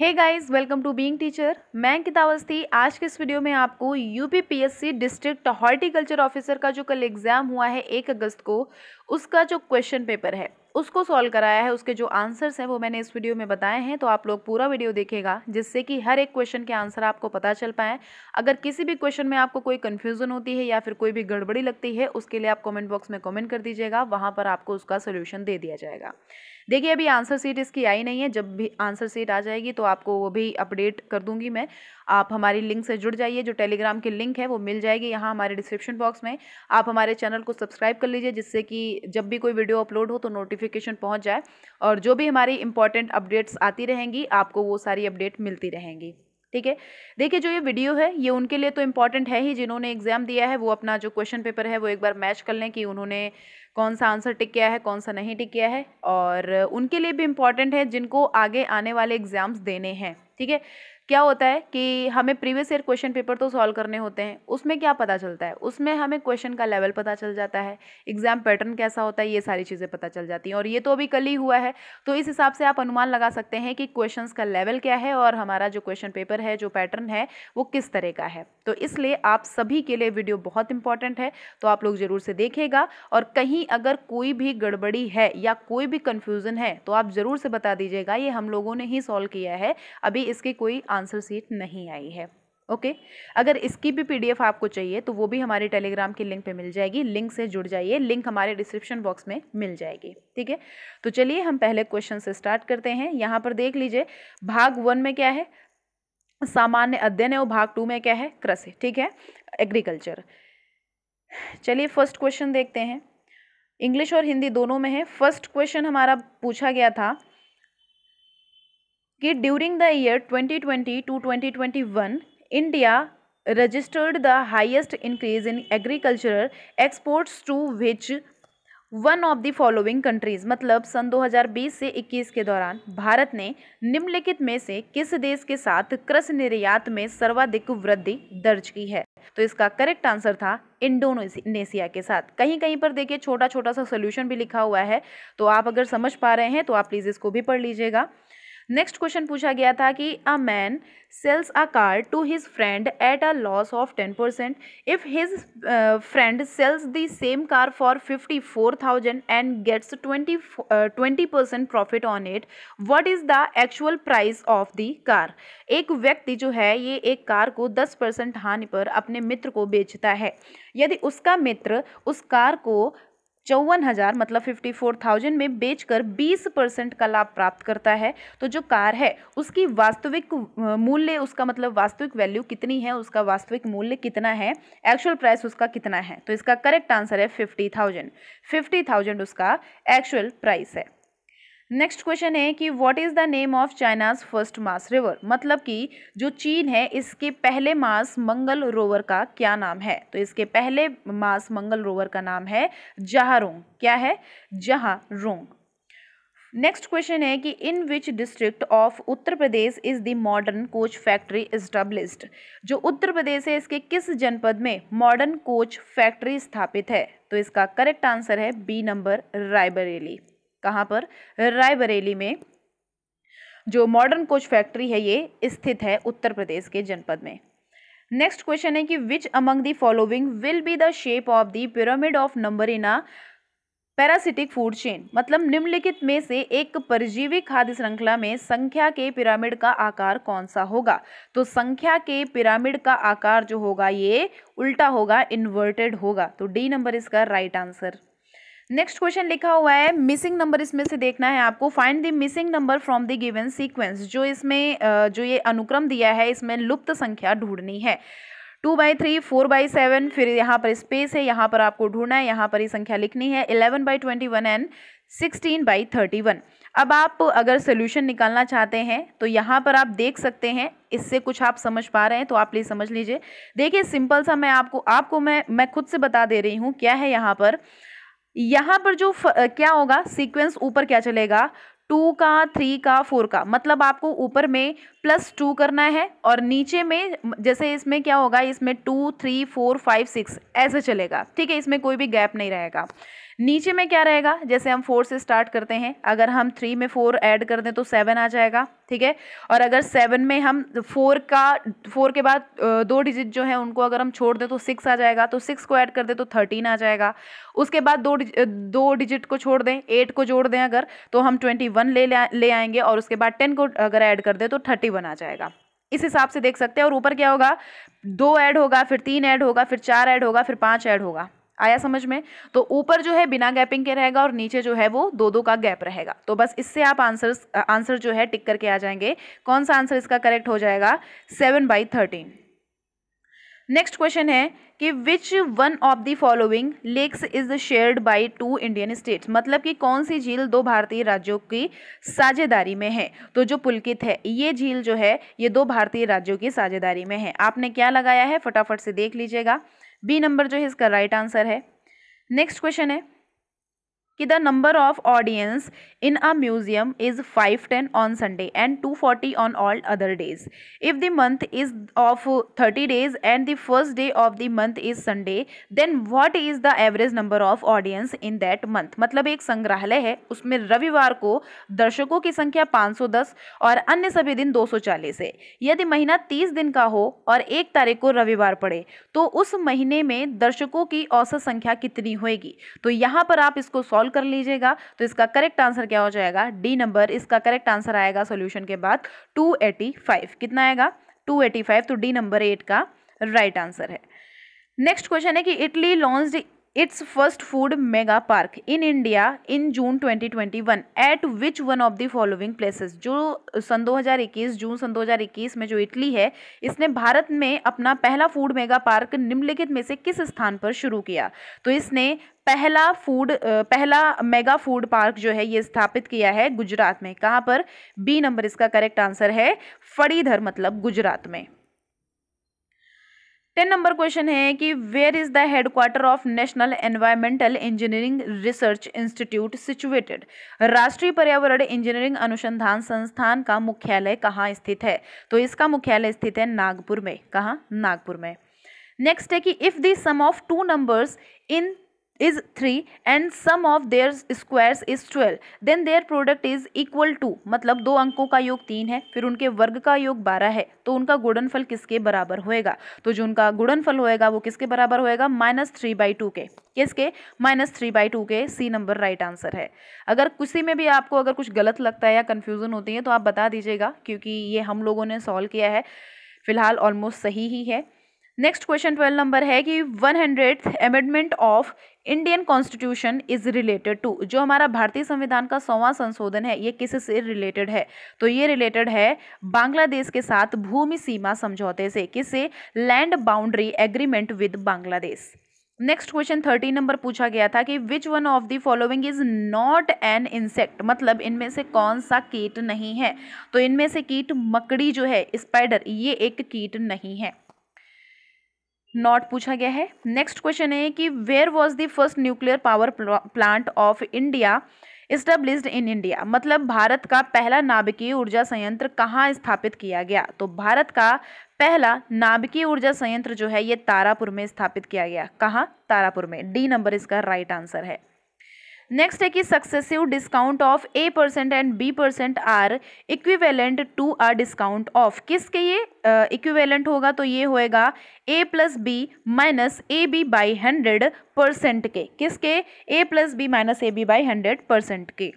Hey guys welcome to being teacher मैं अंकिता अवस्थी आज के इस वीडियो में आपको यूपीपीएससी डिस्ट्रिक्ट हॉर्टिकल्चर ऑफिसर का जो कल एग्ज़ाम हुआ है एक अगस्त को उसका जो क्वेश्चन पेपर है उसको सॉल्व कराया है उसके जो आंसर्स हैं वो मैंने इस वीडियो में बताए हैं तो आप लोग पूरा वीडियो देखेगा जिससे कि हर एक क्वेश्चन के आंसर आपको पता चल पाए अगर किसी भी क्वेश्चन में आपको कोई कन्फ्यूज़न होती है या फिर कोई भी गड़बड़ी लगती है उसके लिए आप कॉमेंट बॉक्स में कॉमेंट कर दीजिएगा वहाँ पर आपको उसका सोल्यूशन दे दिया जाएगा देखिए अभी आंसर सीट इसकी आई नहीं है जब भी आंसर सीट आ जाएगी तो आपको वो भी अपडेट कर दूंगी मैं आप हमारी लिंक से जुड़ जाइए जो टेलीग्राम की लिंक है वो मिल जाएगी यहाँ हमारे डिस्क्रिप्शन बॉक्स में आप हमारे चैनल को सब्सक्राइब कर लीजिए जिससे कि जब भी कोई वीडियो अपलोड हो तो नोटिफिकेशन पहुँच जाए और जो भी हमारी इंपॉर्टेंट अपडेट्स आती रहेंगी आपको वो सारी अपडेट मिलती रहेंगी ठीक है देखिए जो ये वीडियो है ये उनके लिए तो इम्पॉर्टेंट है ही जिन्होंने एग्जाम दिया है वो अपना जो क्वेश्चन पेपर है वो एक बार मैच कर लें कि उन्होंने कौन सा आंसर टिक किया है कौन सा नहीं टिक किया है और उनके लिए भी इम्पॉर्टेंट है जिनको आगे आने वाले एग्ज़ाम्स देने हैं ठीक है क्या होता है कि हमें प्रीवियस ईयर क्वेश्चन पेपर तो सॉल्व करने होते हैं उसमें क्या पता चलता है उसमें हमें क्वेश्चन का लेवल पता चल जाता है एग्जाम पैटर्न कैसा होता है ये सारी चीज़ें पता चल जाती हैं और ये तो अभी कल ही हुआ है तो इस हिसाब से आप अनुमान लगा सकते हैं कि क्वेश्चन का लेवल क्या है और हमारा जो क्वेश्चन पेपर है जो पैटर्न है वो किस तरह का है तो इसलिए आप सभी के लिए वीडियो बहुत इंपॉर्टेंट है तो आप लोग ज़रूर से देखेगा और कहीं अगर कोई भी गड़बड़ी है या कोई भी कन्फ्यूज़न है तो आप ज़रूर से बता दीजिएगा ये हम लोगों ने ही सॉल्व किया है अभी इसके कोई आंसर आंसर सीट नहीं आई है ओके okay? अगर इसकी भी पीडीएफ आपको चाहिए तो वो भी हमारे टेलीग्राम के लिंक पे मिल जाएगी लिंक से जुड़ जाइए लिंक हमारे डिस्क्रिप्शन बॉक्स में मिल जाएगी ठीक है तो चलिए हम पहले क्वेश्चन से स्टार्ट करते हैं यहाँ पर देख लीजिए भाग वन में क्या है सामान्य अध्ययन है और भाग टू में क्या है कृषि ठीक है एग्रीकल्चर चलिए फर्स्ट क्वेश्चन देखते हैं इंग्लिश और हिंदी दोनों में है फर्स्ट क्वेश्चन हमारा पूछा गया था कि during the year 2020 to 2021 India registered the highest increase in agricultural exports to which one of the following countries मतलब सन 2020 से 21 के दौरान भारत ने निम्नलिखित में से किस देश के साथ कृषि निर्यात में सर्वाधिक वृद्धि दर्ज की है तो इसका करेक्ट आंसर था इंडोनेशिया के साथ कहीं कहीं पर देखिए छोटा छोटा सा सोल्यूशन भी लिखा हुआ है तो आप अगर समझ पा रहे हैं तो आप प्लीज़ इसको भी पढ़ लीजिएगा नेक्स्ट क्वेश्चन पूछा गया था कि a man sells a car to his friend at a loss of ten percent if his friend sells the same car for fifty four thousand and gets twenty twenty percent profit on it what is the actual price of the car एक व्यक्ति जो है ये एक car को दस percent हानि पर अपने मित्र को बेचता है यदि उसका मित्र उस कार को चौवन हज़ार मतलब फिफ्टी फोर थाउजेंड में बेचकर बीस परसेंट का लाभ प्राप्त करता है तो जो कार है उसकी वास्तविक मूल्य उसका मतलब वास्तविक वैल्यू कितनी है उसका वास्तविक मूल्य कितना है एक्चुअल प्राइस उसका कितना है तो इसका करेक्ट आंसर है फिफ्टी थाउजेंड फिफ्टी थाउजेंड उसका एक्चुअल प्राइस है नेक्स्ट क्वेश्चन है कि what is the name of China's first mass river मतलब कि जो चीन है इसके पहले मास मंगल रोवर का क्या नाम है तो इसके पहले मास मंगल रोवर का नाम है जहारोंग क्या है जहारोंग नेक्स्ट क्वेश्चन है कि in which district of Uttar Pradesh is the modern coach factory established जो उत्तर प्रदेश है इसके किस जनपद में मॉडर्न कोच फैक्ट्री स्थापित है तो इसका करेक्ट आंसर है बी नंबर रायबरेली कहाँ पर रायबरेली में जो मॉडर्न कोच फैक्ट्री है ये स्थित है उत्तर प्रदेश के जनपद में नेक्स्ट क्वेश्चन है कि which among the following will be the shape of the pyramid of number in a parasitic food chain मतलब निम्नलिखित में से एक परजीवी खाद्य श्रृंखला में संख्या के पिरामिड का आकार कौन सा होगा तो संख्या के पिरामिड का आकार जो होगा ये उल्टा होगा इन्वर्टेड होगा तो डी नंबर इसका राइट आंसर नेक्स्ट क्वेश्चन लिखा हुआ है मिसिंग नंबर इसमें से देखना है आपको find the missing number from the given sequence जो इसमें जो ये अनुक्रम दिया है इसमें लुप्त संख्या ढूंढनी है two by three four by seven फिर यहाँ पर स्पेस है यहाँ पर आपको ढूंढना है यहाँ पर ये संख्या लिखनी है eleven by twenty one and sixteen by thirty one अब आप अगर सोल्यूशन निकालना चाहते हैं तो यहाँ पर आप देख सकते हैं इससे कुछ आप समझ पा रहे हैं तो आप प्लीज़ समझ लीजिए देखिए सिंपल सा मैं आपको आपको मैं मैं खुद से बता दे रही हूँ क्या है यहाँ पर यहाँ पर जो फ, क्या होगा सीक्वेंस ऊपर क्या चलेगा टू का थ्री का फोर का मतलब आपको ऊपर में प्लस टू करना है और नीचे में जैसे इसमें क्या होगा इसमें two three four five six ऐसे चलेगा ठीक है इसमें कोई भी गैप नहीं रहेगा नीचे में क्या रहेगा जैसे हम फोर से स्टार्ट करते हैं अगर हम थ्री में फोर ऐड कर दें तो सेवन आ जाएगा ठीक है और अगर सेवन में हम फोर का फोर के बाद दो डिजिट जो है उनको अगर हम छोड़ दें तो सिक्स आ जाएगा तो सिक्स को ऐड कर दें तो थर्टीन आ जाएगा उसके बाद दो दो डिजिट को छोड़ दें एट को जोड़ दें अगर तो हम ट्वेंटी वन ले ले आएंगे और उसके बाद टेन को अगर ऐड कर दें तो थर्टी वन आ जाएगा इस हिसाब से देख सकते हैं और ऊपर क्या होगा दो ऐड होगा फिर तीन ऐड होगा फिर चार ऐड होगा फिर पाँच ऐड होगा आया समझ में तो ऊपर जो है बिना गैपिंग के रहेगा और नीचे जो है वो दो दो का गैप रहेगा तो बस इससे आप आंसर आंसर जो है टिक करके आ जाएंगे कौन सा आंसर इसका करेक्ट हो जाएगा seven by thirteen next question है कि which one of the following lakes is shared by two Indian states मतलब कि कौन सी झील दो भारतीय राज्यों की साझेदारी में है तो जो पुलकित है ये झील जो है ये दो भारतीय राज्यों की साझेदारी में है आपने क्या लगाया है फटाफट से देख लीजिएगा बी नंबर जो है इसका राइट आंसर है नेक्स्ट क्वेश्चन है कि the number of audiences in a museum is five ten on Sunday and two forty on all other days if the month is of thirty days and the first day of the month is Sunday then what is the average number of audiences in that month मतलब एक संग्रहालय है उसमें रविवार को दर्शकों की संख्या सौ दस और अन्य सभी दिन दो सौ चालीस है यदि महीना तीस दिन का हो और एक तारीख को रविवार पड़े तो उस महीने में दर्शकों की औसत संख्या कितनी होगी तो यहाँ पर आप इसको सॉल्व सॉल्व कर लीजिएगा तो इसका करेक्ट आंसर क्या हो जाएगा डी नंबर इसका करेक्ट आंसर आएगा सोल्यूशन के बाद टू कितना आएगा टू तो डी नंबर एट का राइट right आंसर है नेक्स्ट क्वेश्चन है कि Italy launch its first food mega park in India in June 2021 at which one of the following places जो सन दो हज़ार इक्कीस जून सन दो हज़ार इक्कीस में जो इटली है इसने भारत में अपना पहला फूड मेगा पार्क निम्नलिखित में से किस स्थान पर शुरू किया तो इसने पहला फूड पहला मेगा फूड पार्क जो है ये स्थापित किया है गुजरात में कहाँ पर बी नंबर इसका करेक्ट आंसर है फड़ीधर मतलब गुजरात में टेन नंबर क्वेश्चन है कि where is the headquarter of national environmental engineering research institute situated राष्ट्रीय पर्यावरण इंजीनियरिंग अनुसंधान संस्थान का मुख्यालय कहाँ स्थित है तो इसका मुख्यालय स्थित है नागपुर में कहाँ नागपुर में नेक्स्ट है कि if the sum of two numbers in is 3 and sum of their squares is 12 then their product is equal to मतलब दो अंकों का योग तीन है फिर उनके वर्ग का योग बारह है तो उनका गुणनफल किसके बराबर होएगा तो जो उनका गुणनफल होएगा वो किसके बराबर होएगा माइनस थ्री बाई टू के किसके माइनस थ्री बाई टू के सी नंबर राइट आंसर है अगर किसी में भी आपको अगर कुछ गलत लगता है या कन्फ्यूज़न होती है तो आप बता दीजिएगा क्योंकि ये हम लोगों ने सॉल्व किया है फिलहाल ऑलमोस्ट सही ही है नेक्स्ट क्वेश्चन ट्वेल्व नंबर है कि one hundred amendment of Indian constitution is related to जो हमारा भारतीय संविधान का सौवा संशोधन है ये किस से रिलेटेड है तो ये रिलेटेड है बांग्लादेश के साथ भूमि सीमा समझौते से किसे land boundary agreement with Bangladesh next question thirteen number पूछा गया था कि which one of the following is not an insect मतलब इनमें से कौन सा कीट नहीं है तो इनमें से कीट मकड़ी जो है स्पाइडर ये एक कीट नहीं है नॉट पूछा गया है नेक्स्ट क्वेश्चन है कि where was the first nuclear power plant of India established in India मतलब भारत का पहला नाभिकीय ऊर्जा संयंत्र कहाँ स्थापित किया गया तो भारत का पहला नाभिकीय ऊर्जा संयंत्र जो है ये तारापुर में स्थापित किया गया कहाँ तारापुर में डी नंबर इसका राइट आंसर है नेक्स्ट है कि successive discount of A percent and B percent are equivalent to are discount of किसके ये इक्विवेलेंट uh, होगा तो ये होएगा A plus B minus A B by hundred percent के किसके A plus B minus A B by hundred percent के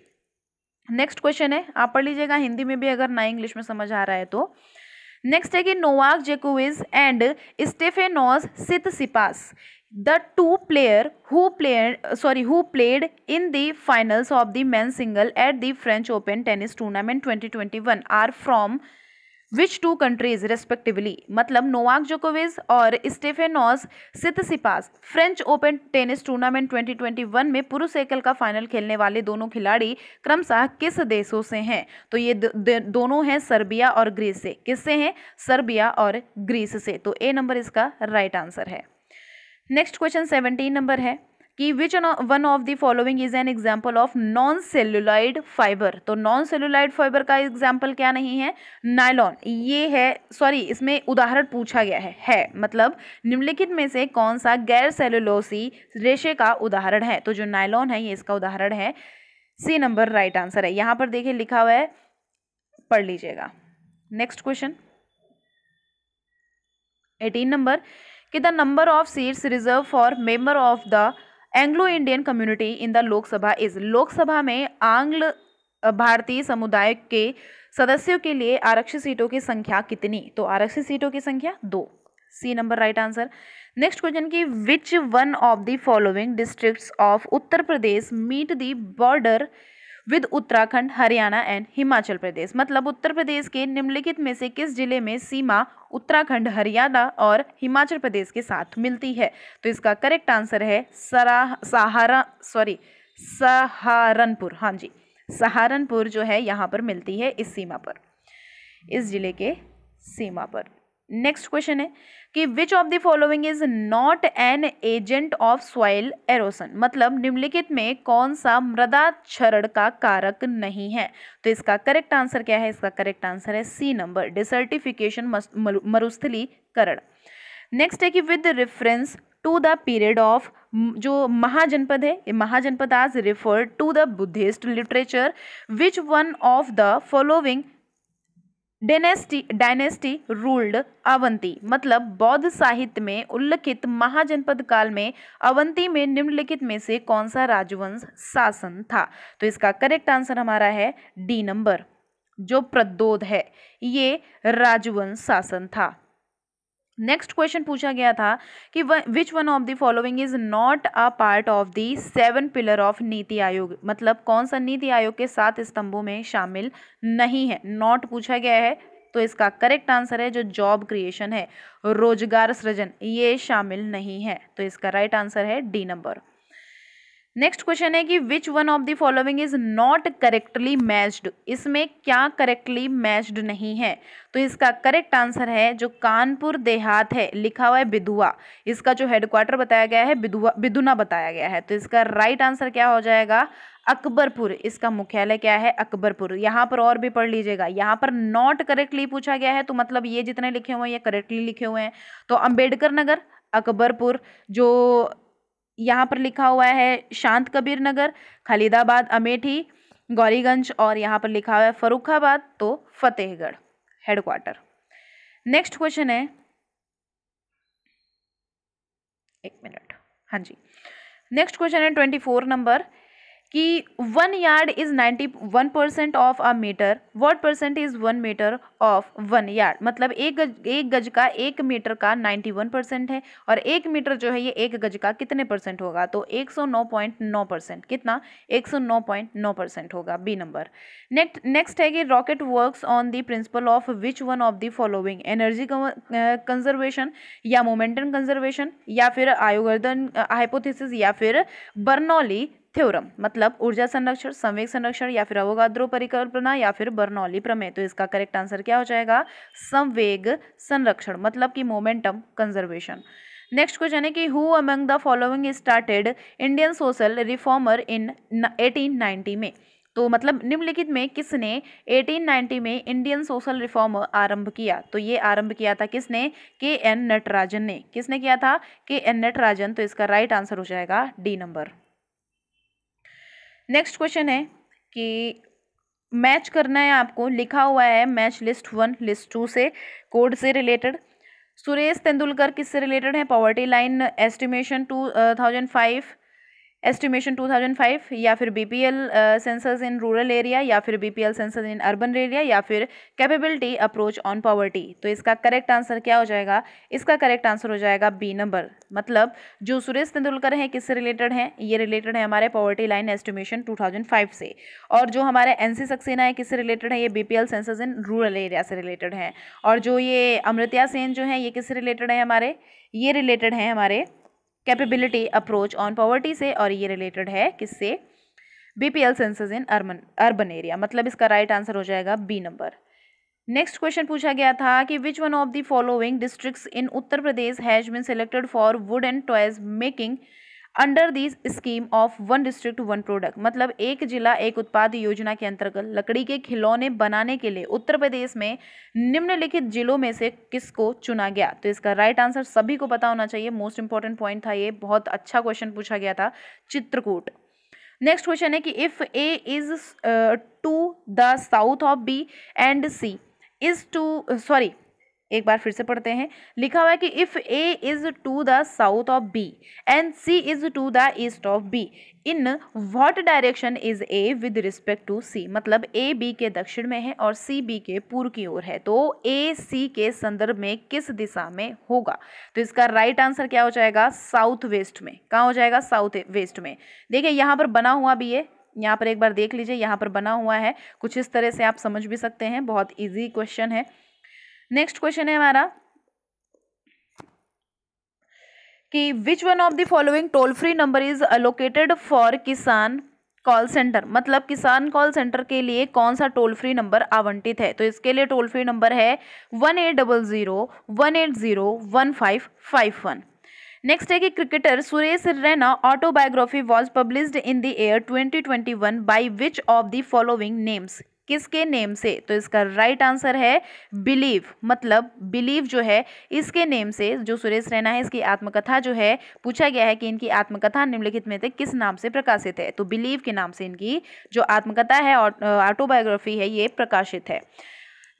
next question है आप पढ़ लीजिएगा हिंदी में भी अगर ना इंग्लिश में समझ आ रहा है तो नेक्स्ट है कि नोवाक जेकोविज and Tsitsipas the two player who player sorry who played in the finals of the man single at the French Open tennis tournament twenty twenty one are from which two countries respectively मतलब Novak जोकोविज और Stefanos Tsitsipas French Open tennis tournament twenty twenty one में पुरुष एकल का final खेलने वाले दोनों खिलाड़ी क्रमशः किस देशों से हैं तो ये द, द, दोनों हैं सर्बिया और ग्रीस से किससे हैं सर्बिया और ग्रीस से तो ए नंबर इसका राइट आंसर है नेक्स्ट क्वेश्चन सेवनटीन नंबर है कि which one of the following is an example of non celluloid fibre तो नॉन सेलुलाइड फाइबर का एग्जाम्पल क्या नहीं है नायलॉन ये है सॉरी इसमें उदाहरण पूछा गया है है मतलब निम्नलिखित में से कौन सा गैर सेलुलोसी रेशे का उदाहरण है तो जो नायलॉन है ये इसका उदाहरण है सी नंबर राइट आंसर है यहाँ पर देखिए लिखा हुआ है पढ़ लीजिएगा नेक्स्ट क्वेश्चन एटीन नंबर कि the number of seats reserve for member of the Anglo Indian community in the Lok Sabha is Lok Sabha में आंग्ल भारतीय समुदाय के सदस्यों के लिए आरक्षित सीटों की संख्या कितनी तो आरक्षित सीटों की संख्या दो C number right answer next question की which one of the following districts of Uttar Pradesh meet the border with Uttarakhand Haryana and Himachal Pradesh मतलब उत्तर प्रदेश के निम्नलिखित में से किस जिले में सीमा उत्तराखंड हरियाणा और हिमाचल प्रदेश के साथ मिलती है तो इसका करेक्ट आंसर है सरा सहारा सॉरी सहारनपुर हाँ जी सहारनपुर जो है यहाँ पर मिलती है इस सीमा पर इस जिले के सीमा पर नेक्स्ट क्वेश्चन है कि which of the following is not an agent of soil erosion मतलब निम्नलिखित में कौन सा मृदा क्षरण का कारक नहीं है तो इसका करेक्ट आंसर क्या है इसका करेक्ट आंसर है सी नंबर डिसर्टिफिकेशन मरुस्थलीकरण नेक्स्ट है कि with reference to the period of जो महाजनपद है महाजनपद आज refer to the Buddhist literature which one of the following dynasty dynasty ruled Avanti मतलब बौद्ध साहित्य में उल्लिखित महाजनपद काल में अवंती में निम्नलिखित में से कौन सा राजवंश शासन था तो इसका करेक्ट आंसर हमारा है डी नंबर जो प्रदोद है ये राजवंश शासन था नेक्स्ट क्वेश्चन पूछा गया था कि which one of the following is not a part of the seven pillar of NITI Aayog मतलब कौन सा नीति आयोग के सात स्तंभों में शामिल नहीं है नॉट पूछा गया है तो इसका करेक्ट आंसर है जो जॉब क्रिएशन है रोजगार सृजन ये शामिल नहीं है तो इसका राइट right आंसर है डी नंबर नेक्स्ट क्वेश्चन है कि which one of the following is not correctly matched इसमें क्या करेक्टली मैच्ड नहीं है तो इसका करेक्ट आंसर है जो कानपुर देहात है लिखा हुआ है बिधुआ इसका जो हेडक्वार्टर बताया गया है बिधुआ बिदुना बताया गया है तो इसका राइट आंसर क्या हो जाएगा अकबरपुर इसका मुख्यालय क्या है अकबरपुर यहाँ पर और भी पढ़ लीजिएगा यहाँ पर नॉट करेक्टली पूछा गया है तो मतलब ये जितने लिखे हुए हैं ये करेक्टली लिखे हुए हैं तो अम्बेडकर नगर अकबरपुर जो यहाँ पर लिखा हुआ है शांत कबीर नगर खलीदाबाद अमेठी गौरीगंज और यहाँ पर लिखा हुआ है फरुखाबाद तो फतेहगढ़ हेडक्वार्टर नेक्स्ट क्वेश्चन है एक मिनट हाँ जी नेक्स्ट क्वेश्चन है ट्वेंटी फोर नंबर कि one yard is ninety one percent of a metre what percent is one metre of one yard मतलब एक गज एक गज का एक मीटर का नाइन्टी वन परसेंट है और एक मीटर जो है ये एक गज का कितने परसेंट होगा तो एक सौ नौ पॉइंट नौ परसेंट कितना एक सौ नौ पॉइंट नौ परसेंट होगा बी नंबर नेक्स्ट नेक्स्ट है कि rocket works on the principle of which one of the following energy conservation या मोमेंटम कंजर्वेशन या फिर आयोगर्दन हाइपोथिस uh, या फिर बर्नौली थ्योरम मतलब ऊर्जा संरक्षण संवेग संरक्षण या फिर अवगाद्रो परिकल्पना या फिर बर्नौली प्रमेय तो इसका करेक्ट आंसर क्या हो जाएगा संवेग संरक्षण मतलब कि मोमेंटम कंजर्वेशन नेक्स्ट क्वेश्चन है कि who among the following started Indian social reformer in 1890 में तो मतलब निम्नलिखित में किसने 1890 में इंडियन सोशल रिफॉर्म आरंभ किया तो ये आरंभ किया था किसने के एन नटराजन ने किसने किया था के एन नटराजन तो इसका राइट आंसर हो जाएगा डी नंबर नेक्स्ट क्वेश्चन है कि मैच करना है आपको लिखा हुआ है match list one list two से कोड से रिलेटेड सुरेश तेंदुलकर किससे रिलेटेड है poverty line estimation two thousand five estimation 2005 या फिर BPL census in rural area या फिर BPL census in urban area या फिर कैपेबिलिटी अप्रोच ऑन पॉवर्टी तो इसका करेक्ट आंसर क्या हो जाएगा इसका करेक्ट आंसर हो जाएगा बी नंबर मतलब जो सुरेश तेंदुलकर हैं किससे रिलेटेड हैं ये रिलेटेड है हमारे पॉवर्टी लाइन एस्टिमेशन 2005 से और जो हमारे एन सी सक्सेना है किससे रिलेटेड है ये L census in rural area से रिलेटेड हैं और जो ये अमृत्या सेन जो है ये किससे रिलेटेड है हमारे ये रिलेटेड हैं हमारे कैपेबिलिटी अप्रोच ऑन पॉवर्टी से और ये रिलेटेड है किससे BPL census in urban urban area मतलब इसका राइट right आंसर हो जाएगा बी नंबर नेक्स्ट क्वेश्चन पूछा गया था कि which one of the following district in Uttar Pradesh has been selected for wood and toys making under this scheme of one district one product मतलब एक जिला एक उत्पाद योजना के अंतर्गत लकड़ी के खिलौने बनाने के लिए उत्तर प्रदेश में निम्नलिखित जिलों में से किसको चुना गया तो इसका राइट आंसर सभी को पता होना चाहिए मोस्ट इंपॉर्टेंट पॉइंट था ये बहुत अच्छा क्वेश्चन पूछा गया था चित्रकूट नेक्स्ट क्वेश्चन है कि if A is to the south of B and C is to sorry एक बार फिर से पढ़ते हैं लिखा हुआ है कि if A is to the south of B and C is to the east of B in what direction is A with respect to C मतलब ए बी के दक्षिण में है और सी बी के पूर्व की ओर है तो ए सी के संदर्भ में किस दिशा में होगा तो इसका राइट आंसर क्या हो जाएगा साउथ वेस्ट में कहाँ हो जाएगा साउथ वेस्ट में देखिए यहां पर बना हुआ भी है यहाँ पर एक बार देख लीजिए यहाँ पर बना हुआ है कुछ इस तरह से आप समझ भी सकते हैं बहुत ईजी क्वेश्चन है नेक्स्ट क्वेश्चन है हमारा कि which one of the following toll free number is allocated for Kisan call centre मतलब किसान कॉल सेंटर के लिए कौन सा टोल फ्री नंबर आवंटित है तो इसके लिए टोल फ्री नंबर है one eight double zero one eight zero one five five one next है कि cricketer Suresh Raina autobiography was published in the year 2021 by which of the following names किसके name से तो इसका राइट आंसर है believe मतलब believe जो है इसके नेम से जो सुरेश रैना है इसकी आत्मकथा जो है पूछा गया है कि इनकी आत्मकथा निम्नलिखित में से किस नाम से प्रकाशित है तो बिलीव के नाम से इनकी जो आत्मकथा है और ऑटोबायोग्राफी है ये प्रकाशित है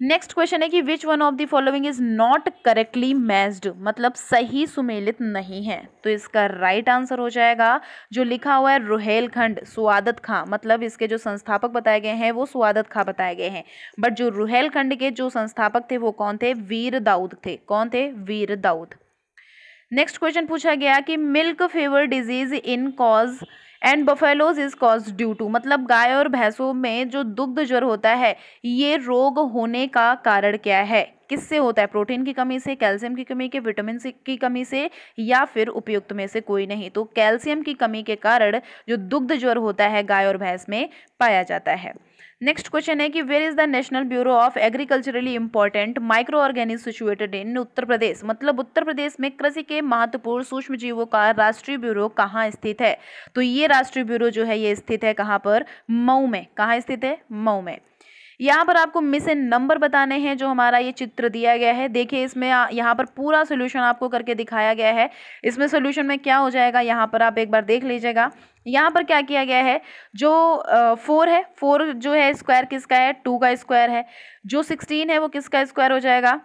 नेक्स्ट क्वेश्चन है कि which one of the following is not correctly matched मतलब सही सुमेलित नहीं है तो इसका राइट right आंसर हो जाएगा जो लिखा हुआ है रुहेलखंड सुआदत खां मतलब इसके जो संस्थापक बताए गए हैं वो सुआदत खां बताए गए हैं बट जो रुहेलखंड के जो संस्थापक थे वो कौन थे वीर दाऊद थे कौन थे वीर दाऊद नेक्स्ट क्वेश्चन पूछा गया कि milk fever disease in cows and buffaloes is cause due to मतलब गाय और भैंसों में जो दुग्ध ज्वर होता है ये रोग होने का कारण क्या है किससे होता है प्रोटीन की कमी से कैल्शियम की कमी के विटामिन की कमी से या फिर उपयुक्त में से कोई नहीं तो कैल्शियम की कमी के कारण जो दुग्ध ज्वर होता है गाय और भैंस में पाया जाता है नेक्स्ट क्वेश्चन है कि where is the National Bureau of agriculturally important micro organic situated in Uttar Pradesh मतलब उत्तर प्रदेश में कृषि के महत्वपूर्ण सूक्ष्म जीवों का राष्ट्रीय ब्यूरो कहाँ स्थित है तो ये राष्ट्रीय ब्यूरो जो है ये स्थित है कहाँ पर मऊ में कहाँ स्थित है मऊ में यहाँ पर आपको मिस इन नंबर बताने हैं जो हमारा ये चित्र दिया गया है देखिए इसमें यहाँ पर पूरा सोल्यूशन आपको करके दिखाया गया है इसमें सोल्यूशन में क्या हो जाएगा यहाँ पर आप एक बार देख लीजिएगा यहाँ पर क्या किया गया है जो फोर है फोर जो है स्क्वायर किसका है टू का स्क्वायर है जो सिक्सटीन है वो किसका स्क्वायर हो जाएगा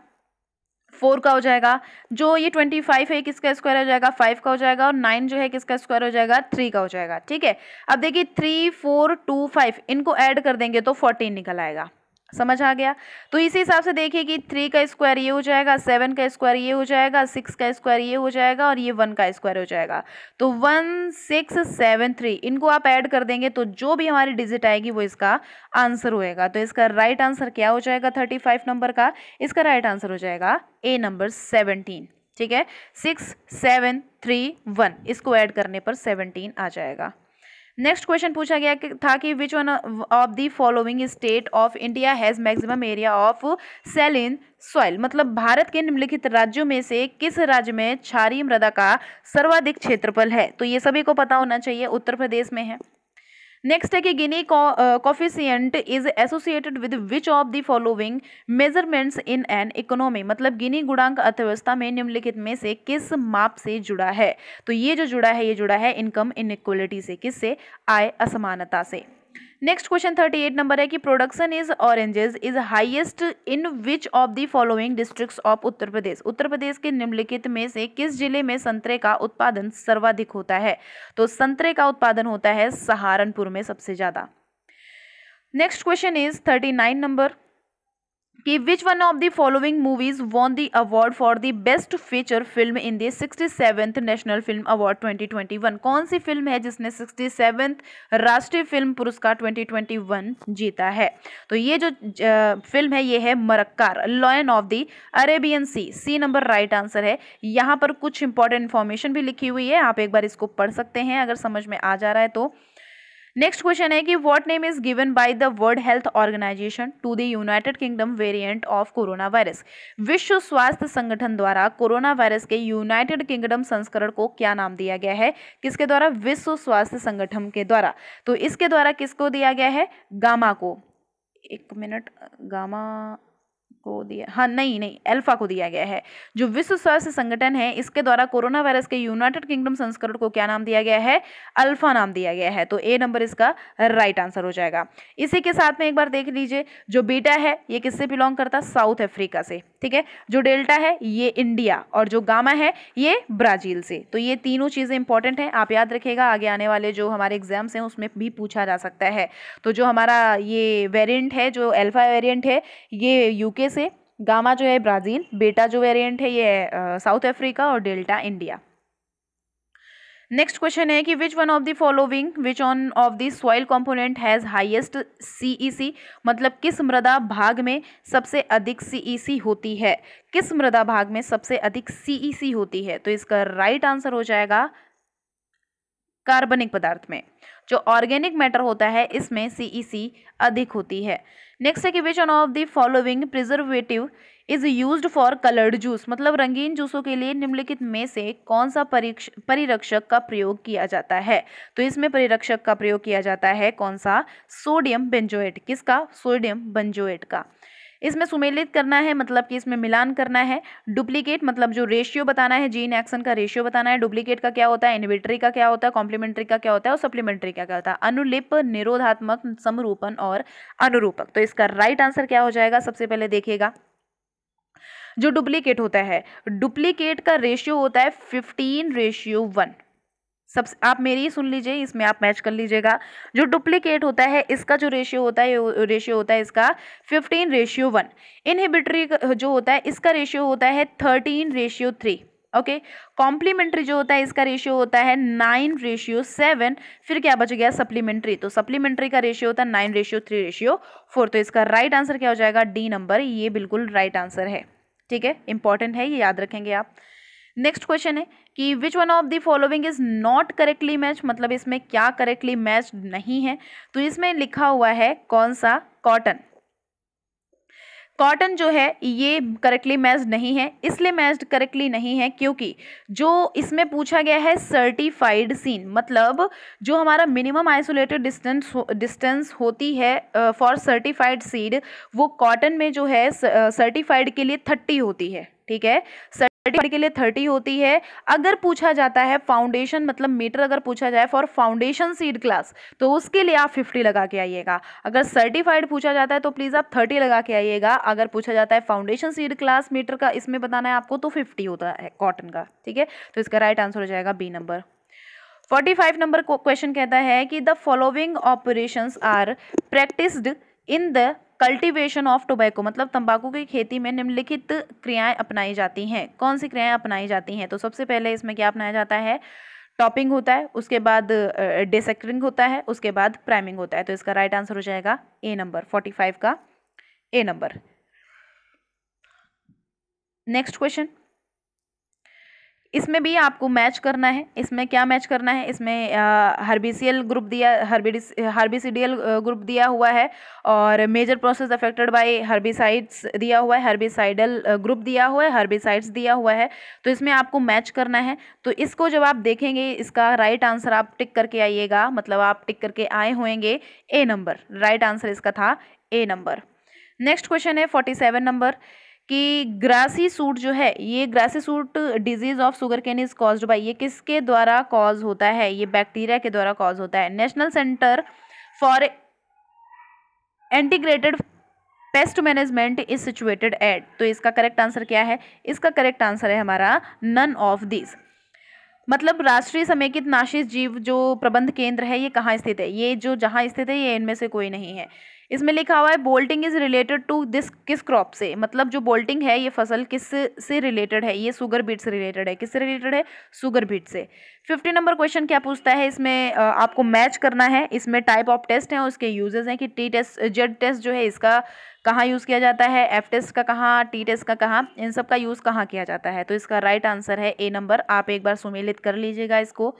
फोर का हो जाएगा जो ये ट्वेंटी फाइव है किसका स्क्वायर हो जाएगा फाइव का हो जाएगा और नाइन जो है किसका स्क्वायर हो जाएगा थ्री का हो जाएगा ठीक है अब देखिए थ्री फोर टू फाइव इनको ऐड कर देंगे तो फोर्टीन निकल आएगा समझ आ गया तो इसी हिसाब से देखिए कि थ्री का स्क्वायर ये हो जाएगा सेवन का स्क्वायर ये हो जाएगा सिक्स का स्क्वायर ये हो जाएगा और ये वन का स्क्वायर हो जाएगा तो वन सिक्स सेवन थ्री इनको आप ऐड कर देंगे तो जो भी हमारी डिजिट आएगी वो इसका आंसर होएगा तो इसका राइट आंसर क्या हो जाएगा थर्टी फाइव नंबर का इसका राइट आंसर हो जाएगा ए नंबर सेवनटीन ठीक है सिक्स सेवन थ्री वन इसको ऐड करने पर सेवनटीन आ जाएगा नेक्स्ट क्वेश्चन पूछा गया कि था कि which one of the following state of India has maximum area of saline soil मतलब भारत के निम्नलिखित राज्यों में से किस राज्य में क्षारीय मृदा का सर्वाधिक क्षेत्रफल है तो ये सभी को पता होना चाहिए उत्तर प्रदेश में है नेक्स्ट है कि Gini coefficient is associated with which of the following measurements in an economy मतलब गिनी गुणांक अर्थव्यवस्था में निम्नलिखित में से किस माप से जुड़ा है तो ये जो जुड़ा है ये जुड़ा है इनकम इनक्वलिटी से किससे आय असमानता से next question thirty eight number है कि production is oranges is highest in which of the following districts of Uttar Pradesh Uttar Pradesh के निम्नलिखित में से किस जिले में संतरे का उत्पादन सर्वाधिक होता है तो संतरे का उत्पादन होता है सहारनपुर में सबसे ज़्यादा next question is thirty nine number कि which one of the following movies won the award for the best feature film in the sixty national film award 2021 कौन सी फिल्म है जिसने सिक्सटी राष्ट्रीय फिल्म पुरस्कार 2021 जीता है तो ये जो फिल्म है ये है Marakkar lion of the Arabian sea C number right answer है यहाँ पर कुछ इंपॉर्टेंट इन्फॉर्मेशन भी लिखी हुई है आप एक बार इसको पढ़ सकते हैं अगर समझ में आ जा रहा है तो नेक्स्ट क्वेश्चन है कि what name is given by the World Health Organization to the United Kingdom variant of corona virus विश्व स्वास्थ्य संगठन द्वारा कोरोना वायरस के यूनाइटेड किंगडम संस्करण को क्या नाम दिया गया है किसके द्वारा विश्व स्वास्थ्य संगठन के द्वारा तो इसके द्वारा किसको दिया गया है गामा को एक मिनट गामा को दिया हाँ नहीं नहीं अल्फा को दिया गया है जो विश्व स्वास्थ्य संगठन है इसके द्वारा कोरोना वायरस के यूनाइटेड किंगडम संस्करण को क्या नाम दिया गया है अल्फा नाम दिया गया है तो ए नंबर इसका राइट आंसर हो जाएगा इसी के साथ में एक बार देख लीजिए जो बीटा है ये किससे बिलोंग करता साउथ अफ्रीका से ठीक है जो डेल्टा है ये इंडिया और जो गामा है ये ब्राज़ील से तो ये तीनों चीज़ें इंपॉर्टेंट हैं आप याद रखिएगा आगे आने वाले जो हमारे एग्जाम्स हैं उसमें भी पूछा जा सकता है तो जो हमारा ये वेरियंट है जो एल्फा वेरियंट है ये यूके से गामा जो है ब्राज़ील बेटा जो वेरिएंट है ये साउथ अफ्रीका और डेल्टा इंडिया नेक्स्ट क्वेश्चन है कि which one of the following which on of the soil component has highest CEC मतलब किस मृदा भाग में सबसे अधिक सीईसी e होती है किस मृदा भाग में सबसे अधिक सीईसी e होती है तो इसका राइट right आंसर हो जाएगा कार्बनिक पदार्थ में जो ऑर्गेनिक मैटर होता है इसमें सीईसी e अधिक होती है नेक्स्ट है कि which one of the following preservative is use for coloured juice मतलब रंगीन जूसों के लिए निम्नलिखित में से कौन सा परिरक्षक का प्रयोग किया जाता है तो इसमें परिरक्षक का प्रयोग किया जाता है कौन सा सोडियम बेंजोएट किसका सोडियम बेंजोएट का इसमें सुमेलित करना है मतलब कि इसमें मिलान करना है डुप्लीकेट मतलब जो रेशियो बताना है जीन एक्शन का रेशियो बताना है डुप्लीकेट का क्या होता है इन्हिबिटरी का क्या होता है कॉम्प्लीमेंट्री का क्या होता है और सप्लीमेंट्री का क्या होता है अनुलिप निरोधात्मक समरूपन और अनुरूपक तो इसका राइट आंसर क्या हो जाएगा सबसे पहले देखिएगा जो डुप्लीकेट होता है डुप्लीकेट का रेशियो होता है फिफ्टीन रेशियो वन सब आप मेरी ही सुन लीजिए इसमें आप मैच कर लीजिएगा जो डुप्लीकेट होता है इसका जो रेशियो होता है रेशियो होता है इसका फिफ्टीन रेशियो वन इनहिबिटरी जो होता है इसका रेशियो होता है thirteen ratio three okay complementary जो होता है इसका रेशियो होता है नाइन रेशियो सेवन फिर क्या बच गया सप्लीमेंट्री तो सप्लीमेंट्री का रेशियो होता है nine ratio three ratio four तो इसका राइट right आंसर क्या हो जाएगा डी नंबर ये बिल्कुल राइट right आंसर है ठीक है इंपॉर्टेंट है ये याद रखेंगे आप नेक्स्ट क्वेश्चन है कि which one of the following is not correctly match मतलब इसमें क्या करेक्टली मैच नहीं है तो इसमें लिखा हुआ है कौन सा कॉटन कॉटन जो है ये करेक्टली मैज्ड नहीं है इसलिए मैज्ड करेक्टली नहीं है क्योंकि जो इसमें पूछा गया है सर्टिफाइड सीन मतलब जो हमारा मिनिमम आइसोलेटेड डिस्टेंस डिस्टेंस होती है फॉर सर्टिफाइड सीड वो कॉटन में जो है सर्टिफाइड के लिए थर्टी होती है ठीक है थर्टी के लिए थर्टी होती है अगर पूछा जाता है फाउंडेशन मतलब मीटर अगर पूछा जाए फॉर फाउंडेशन सीड क्लास तो उसके लिए आप फिफ्टी लगा के आइएगा अगर सर्टिफाइड पूछा जाता है तो प्लीज़ आप थर्टी लगा के आइएगा अगर पूछा जाता है फाउंडेशन सीड क्लास मीटर का इसमें बताना है आपको तो फिफ्टी होता है कॉटन का ठीक है तो इसका राइट आंसर हो जाएगा B number forty five number question कहता है कि the following operations are practised in the cultivation of tobacco मतलब तंबाकू की खेती में निम्नलिखित क्रियाएं अपनाई जाती हैं कौन सी क्रियाएं अपनाई जाती हैं तो सबसे पहले इसमें क्या अपनाया जाता है टॉपिंग होता है उसके बाद डिसेक्टरिंग होता है उसके बाद प्राइमिंग होता है तो इसका राइट आंसर हो जाएगा ए नंबर फोर्टी फाइव का ए नंबर नेक्स्ट क्वेश्चन इसमें भी आपको मैच करना है इसमें क्या मैच करना है इसमें हर्बिसियल ग्रुप दिया हर्बिडिस हर्बिसिडियल ग्रुप दिया हुआ है और major process affected by herbicides दिया हुआ है हर्बिसाइडल ग्रुप दिया हुआ है हर्बिसाइड्स दिया हुआ है तो इसमें आपको मैच करना है तो इसको जब आप देखेंगे इसका राइट आंसर आप टिक करके आइएगा मतलब आप टिक करके आए होंगे ए नंबर राइट आंसर इसका था ए नंबर नेक्स्ट क्वेश्चन है फोर्टी सेवन नंबर कि ग्रासी सूट जो है ये grassy shoot disease of sugarcane is cause by ये किसके द्वारा कॉज होता है ये बैक्टीरिया के द्वारा कॉज होता है National Centre for Integrated Pest Management is situated at तो इसका करेक्ट आंसर क्या है इसका करेक्ट आंसर है हमारा नन ऑफ दिस मतलब राष्ट्रीय समेकित नाशिक जीव जो प्रबंध केंद्र है ये कहाँ स्थित है ये जो जहाँ स्थित है ये इनमें से कोई नहीं है इसमें लिखा हुआ है bolting is related to this किस क्रॉप से मतलब जो बोल्टिंग है ये फसल किस से रिलेटेड है ये सुगर बीट से रिलेटेड है किस से रिलेटेड है सुगर बीट से फिफ्टी नंबर क्वेश्चन क्या पूछता है इसमें आपको मैच करना है इसमें टाइप ऑफ टेस्ट हैं उसके यूजेज हैं कि टी टेस्ट जेड टेस्ट जो है इसका कहाँ यूज़ किया जाता है एफ टेस्ट का कहाँ टी टेस्ट का कहाँ इन सब का यूज़ कहाँ किया जाता है तो इसका राइट right आंसर है ए नंबर आप एक बार सुमेलित कर लीजिएगा इसको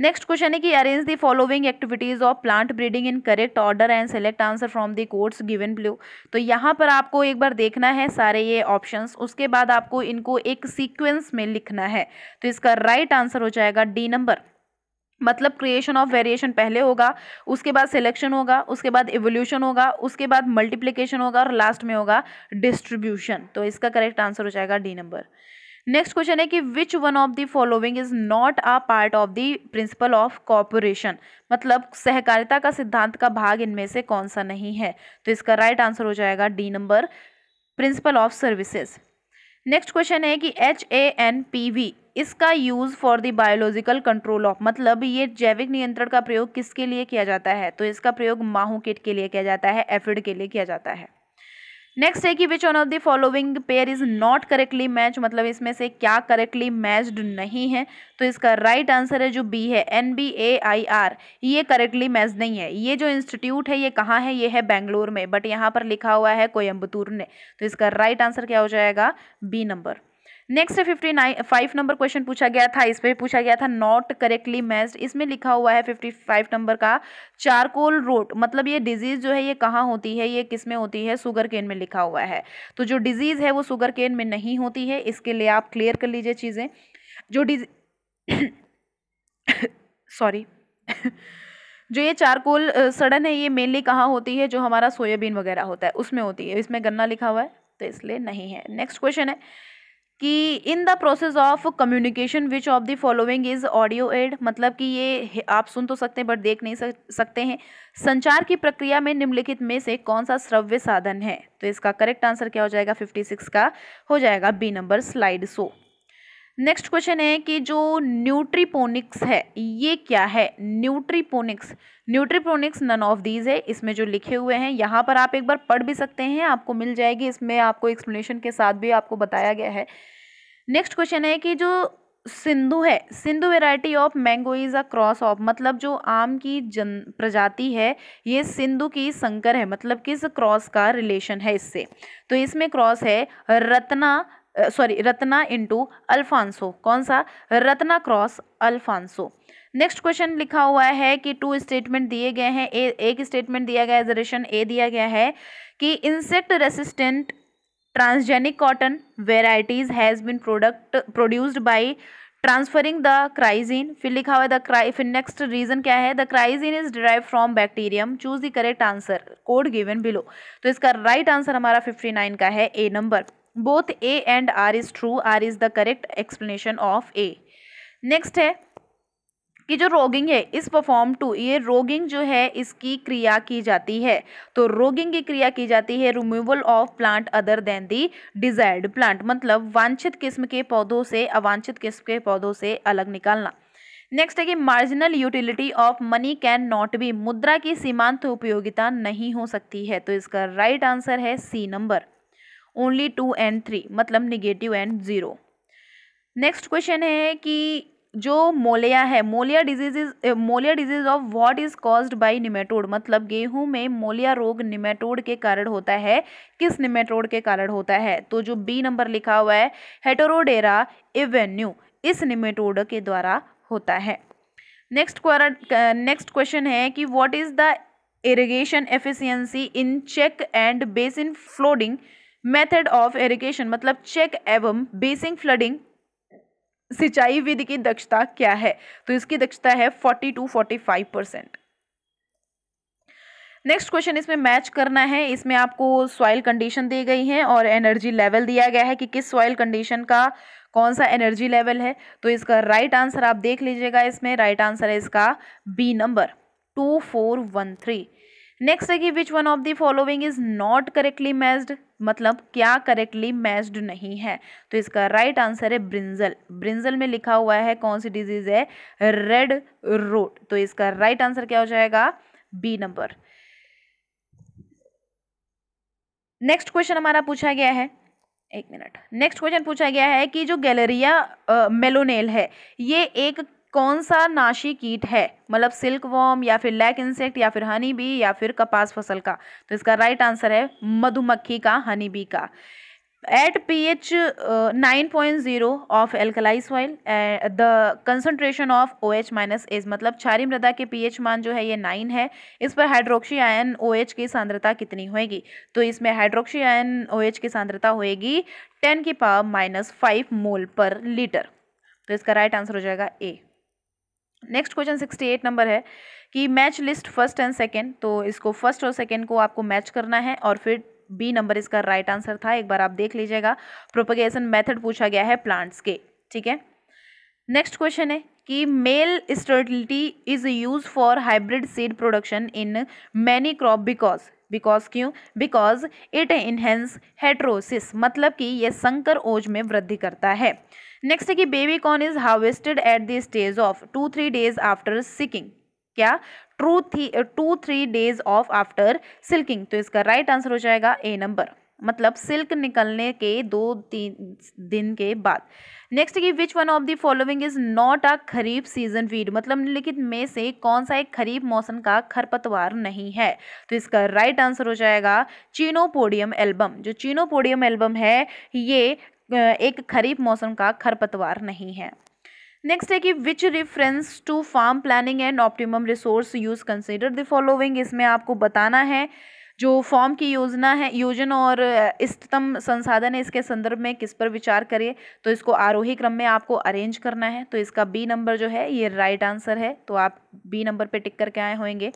नेक्स्ट क्वेश्चन है कि arrange the following activities of plant breeding in correct order and select answer from the codes given below तो यहाँ पर आपको एक बार देखना है सारे ये ऑप्शंस उसके बाद आपको इनको एक सीक्वेंस में लिखना है तो इसका राइट right आंसर हो जाएगा डी नंबर मतलब क्रिएशन ऑफ वेरिएशन पहले होगा उसके बाद सिलेक्शन होगा उसके बाद इवोल्यूशन होगा उसके बाद मल्टीप्लिकेशन होगा और लास्ट में होगा डिस्ट्रीब्यूशन तो इसका करेक्ट आंसर हो जाएगा डी नंबर नेक्स्ट क्वेश्चन है कि which one of the following is not a part of the principle of cooperation मतलब सहकारिता का सिद्धांत का भाग इनमें से कौन सा नहीं है तो इसका राइट right आंसर हो जाएगा D number principle of services next question है कि H A N P V इसका use for the biological control of मतलब ये जैविक नियंत्रण का प्रयोग किसके लिए किया जाता है तो इसका प्रयोग माहू किट के लिए किया जाता है एफिड के लिए किया जाता है नेक्स्ट है कि which one of the following pair is not correctly match मतलब इसमें से क्या करेक्टली मैच्ड नहीं है तो इसका राइट right आंसर है जो बी है N B A I R ये करेक्टली मैच नहीं है ये जो इंस्टीट्यूट है ये कहाँ है ये है बेंगलोर में बट यहाँ पर लिखा हुआ है कोयम्बतूर ने तो इसका राइट right आंसर क्या हो जाएगा B number next fifty nine five number question पूछा गया था इस पर पूछा गया था नॉट करेक्टली मैस्ड इसमें लिखा हुआ है फिफ्टी फाइव नंबर का चारकोल रोट मतलब ये डिजीज़ जो है ये कहाँ होती है ये किस में होती है सुगर केन में लिखा हुआ है तो जो डिजीज़ है वो शुगर केन में नहीं होती है इसके लिए आप क्लियर कर लीजिए चीज़ें जो डिज सॉरी जो ये चारकोल सड़न है ये मेनली कहाँ होती है जो हमारा सोयाबीन वगैरह होता है उसमें होती है इसमें गन्ना लिखा हुआ है तो इसलिए नहीं है नेक्स्ट क्वेश्चन है कि in the process of communication which of the following is audio aid मतलब कि ये आप सुन तो सकते हैं बट देख नहीं सकते हैं संचार की प्रक्रिया में निम्नलिखित में से कौन सा श्रव्य साधन है तो इसका करेक्ट आंसर क्या हो जाएगा फिफ्टी सिक्स का हो जाएगा B number slide show next question है कि जो न्यूट्रीपोनिक्स है ये क्या है nutriponics nutriponics none of these है इसमें जो लिखे हुए हैं यहाँ पर आप एक बार पढ़ भी सकते हैं आपको मिल जाएगी इसमें आपको एक्सप्लेनेशन के साथ भी आपको बताया गया है नेक्स्ट क्वेश्चन है कि जो सिंधु है Sindhu variety of mango is a cross of मतलब जो आम की जन प्रजाति है ये सिंधु की संकर है मतलब किस क्रॉस का रिलेशन है इससे तो इसमें क्रॉस है Ratna sorry Ratna into Alphonso कौन सा Ratna cross Alphonso next question लिखा हुआ है कि टू स्टेटमेंट दिए गए हैं ए एक स्टेटमेंट दिया गया है रेशन ए दिया गया है कि insect resistant transgenic cotton varieties has been product produced by transferring the cry gene फिर लिखा हुआ है द क्राई फिर नेक्स्ट रीजन क्या है the cry gene is derive from bacterium choose the correct answer code given below तो इसका राइट right आंसर हमारा फिफ्टी नाइन का है A number both A and R is true R is the correct explanation of A next है कि जो roguing है इस परफॉर्म टू ये रोगिंग जो है इसकी क्रिया की जाती है तो रोगिंग की क्रिया की जाती है removal of plant other than the desired plant मतलब वांछित किस्म के पौधों से अवांछित किस्म के पौधों से अलग निकालना नेक्स्ट है कि marginal utility of money can not be मुद्रा की सीमांत उपयोगिता नहीं हो सकती है तो इसका राइट right आंसर है C number only two and three मतलब negative and zero next question है कि जो मोलिया है molya disease molya disease of what is caused by nematode मतलब गेहूं में मोलिया रोग निमेटोड के कारण होता है किस निमेटोड के कारण होता है तो जो बी नंबर लिखा हुआ है हेटोरोडेरा इवेन्यू इस निमेटोड के द्वारा होता है नेक्स्ट नेक्स्ट क्वेश्चन है कि what is the irrigation efficiency in check and basin flooding method of irrigation मतलब चेक एवं बेसिंग फ्लडिंग सिंचाई विधि की दक्षता क्या है तो इसकी दक्षता है forty two forty five percent next question इसमें मैच करना है इसमें आपको सॉइल कंडीशन दी गई है और एनर्जी लेवल दिया गया है कि किस सॉइल कंडीशन का कौन सा एनर्जी लेवल है तो इसका राइट right आंसर आप देख लीजिएगा इसमें राइट right आंसर है इसका B number two four one three next है कि which one of the following is not correctly matched मतलब क्या करेक्टली मैच्ड नहीं है तो इसका राइट आंसर है ब्रिंजल ब्रिंजल में लिखा हुआ है कौन सी डिजीज है रेड रोट तो इसका राइट आंसर क्या हो जाएगा बी नंबर नेक्स्ट क्वेश्चन हमारा पूछा गया है एक मिनट नेक्स्ट क्वेश्चन पूछा गया है कि जो गैलेरिया मेलोनेल है ये एक कौन सा नाशी कीट है मतलब सिल्क वॉम या फिर लैक इंसेक्ट या फिर हनी बी या फिर कपास फसल का तो इसका राइट आंसर है मधुमक्खी का हनी बी का at ph uh, 9.0 of alkali soil the concentration of O H minus is मतलब क्षारी मृदा के एच मान जो है ये 9 है इस पर हाइड्रोक्सी आयन एच की सांद्रता कितनी होएगी तो इसमें हाइड्रोक्सी आयन एच की सांद्रता होएगी 10 की पावर माइनस फाइव मोल पर लीटर तो इसका राइट आंसर हो जाएगा A next question sixty eight number है कि match list first and second तो इसको फर्स्ट और सेकेंड को आपको मैच करना है और फिर बी नंबर इसका राइट right आंसर था एक बार आप देख लीजिएगा प्रोपोगेशन मेथड पूछा गया है प्लांट्स के ठीक है नेक्स्ट क्वेश्चन है कि male sterility is use for hybrid seed production in many crop because because क्यों बिकॉज इट इन्हेंस हेट्रोसिस मतलब कि यह संकर ओज में वृद्धि करता है नेक्स्ट कि baby corn is harvested at the stage of two three days after silking क्या true three two three days of after silking तो इसका राइट right आंसर हो जाएगा ए नंबर मतलब सिल्क निकलने के दो तीन दिन के बाद नेक्स्ट की which one of the following is not a kharif season weed मतलब निम्नलिखित में से कौन सा एक खरीफ मौसम का खरपतवार नहीं है तो इसका राइट आंसर हो जाएगा चीनोपोडियम एल्बम जो चीनोपोडियम एल्बम है ये एक खरीफ मौसम का खरपतवार नहीं है नेक्स्ट है कि which reference to farm planning and optimum resource use consider the following इसमें आपको बताना है जो फॉर्म की योजना है योजन और इष्टतम संसाधन है इसके संदर्भ में किस पर विचार करिए तो इसको आरोही क्रम में आपको अरेंज करना है तो इसका बी नंबर जो है ये राइट आंसर है तो आप बी नंबर पर टिक करके आए होंगे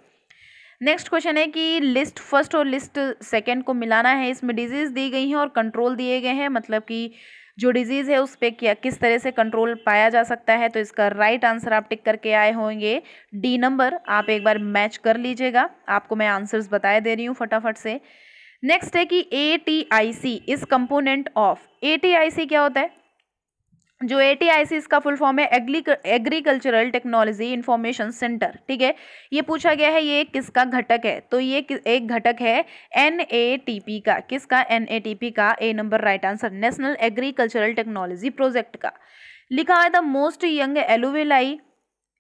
नेक्स्ट क्वेश्चन है कि लिस्ट फर्स्ट और लिस्ट सेकंड को मिलाना है इसमें डिजीज़ दी गई हैं और कंट्रोल दिए गए हैं मतलब कि जो डिजीज़ है उस पर क्या किस तरह से कंट्रोल पाया जा सकता है तो इसका राइट आंसर आप टिक करके आए होंगे डी नंबर आप एक बार मैच कर लीजिएगा आपको मैं आंसर्स बताए दे रही हूँ फटाफट से नेक्स्ट है कि A T I C is component of A T I C क्या होता है जो ए टी आई सी इसका फुल फॉर्म है एग्रीकल्चरल टेक्नोलॉजी इन्फॉर्मेशन सेंटर ठीक है ये पूछा गया है ये किसका घटक है तो ये एक घटक है एन ए टी पी का किसका एन ए टी पी का A number right answer national agricultural technology project का लिखा है द मोस्ट यंग एलोवेलाई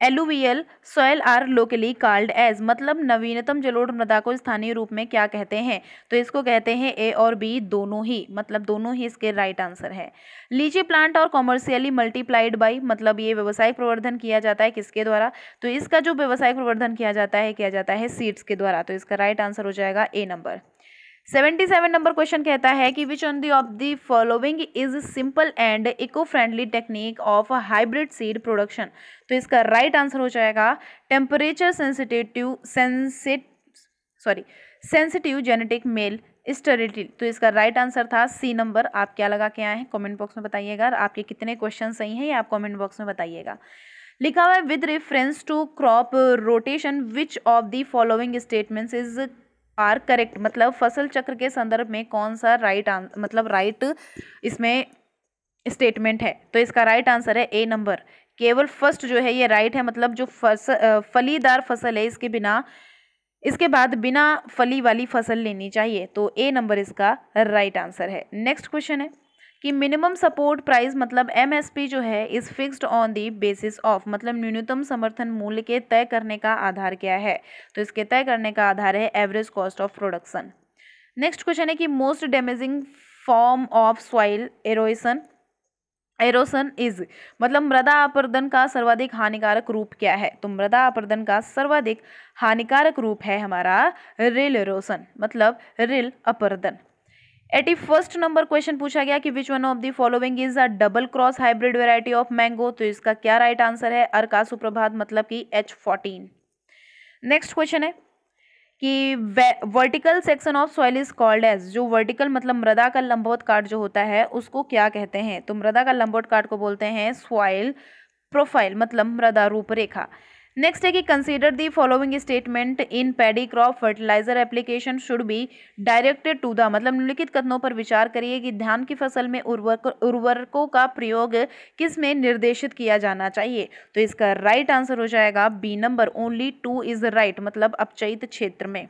alluvial soil are locally called as मतलब नवीनतम जलोढ़ मृदा को स्थानीय रूप में क्या कहते हैं तो इसको कहते हैं ए और बी दोनों ही मतलब दोनों ही इसके राइट आंसर है लीची प्लांट और कॉमर्शियली मल्टीप्लाइड बाई मतलब ये व्यवसायिक प्रवर्धन किया जाता है किसके द्वारा तो इसका जो व्यवसायिक प्रवर्धन किया जाता है किया जाता है सीड्स के द्वारा तो इसका राइट आंसर हो जाएगा A number seventy seven number question कहता है कि which on the of the following is simple and eco friendly technique of hybrid seed production तो इसका राइट right आंसर हो जाएगा टेम्परेचर सेंसिटिव सेंसिट sorry sensitive genetic male sterility तो इसका राइट right आंसर था सी नंबर आप क्या लगा के आए हैं कॉमेंट बॉक्स में बताइएगा आपके कितने क्वेश्चन सही हैं ये आप कॉमेंट बॉक्स में बताइएगा लिखा हुआ है with reference to crop rotation which of the following statements is are correct मतलब फसल चक्र के संदर्भ में कौन सा राइट right मतलब राइट right इसमें स्टेटमेंट है तो इसका राइट right आंसर है ए नंबर केवल फर्स्ट जो है ये राइट है मतलब जो फसल फलीदार फसल है इसके बिना इसके बाद बिना फली वाली फसल लेनी चाहिए तो ए नंबर इसका राइट आंसर है नेक्स्ट क्वेश्चन है कि मिनिमम सपोर्ट प्राइस मतलब एमएसपी जो है is fixed on the basis of मतलब न्यूनतम समर्थन मूल्य के तय करने का आधार क्या है तो इसके तय करने का आधार है average cost of production next question है कि most damaging form of soil erosion erosion is मतलब मृदा अपर्दन का सर्वाधिक हानिकारक रूप क्या है तो मृदा अपर्दन का सर्वाधिक हानिकारक रूप है हमारा रिल एरोसन मतलब रिल अपर्दन एटी फर्स्ट नंबर क्वेश्चन पूछा गया कि which one of the following is a double cross hybrid variety of mango तो इसका क्या राइट right आंसर है अर्का सुप्रभात मतलब कि एच फोर्टीन नेक्स्ट क्वेश्चन है कि vertical section of soil is called as जो वर्टिकल मतलब मृदा का लंबवत कार्ड जो होता है उसको क्या कहते हैं तो मृदा का लंबवत कार्ड को बोलते हैं सॉइल प्रोफाइल मतलब मृदा रूपरेखा नेक्स्ट है कि consider the following statement in paddy crop fertiliser application should be directed to the मतलब निम्नलिखित कथनों पर विचार करिए कि धान की फसल में उर्वरक उर्वरकों का प्रयोग किस में निर्देशित किया जाना चाहिए तो इसका राइट आंसर हो जाएगा B number only two is right मतलब अपचयित क्षेत्र में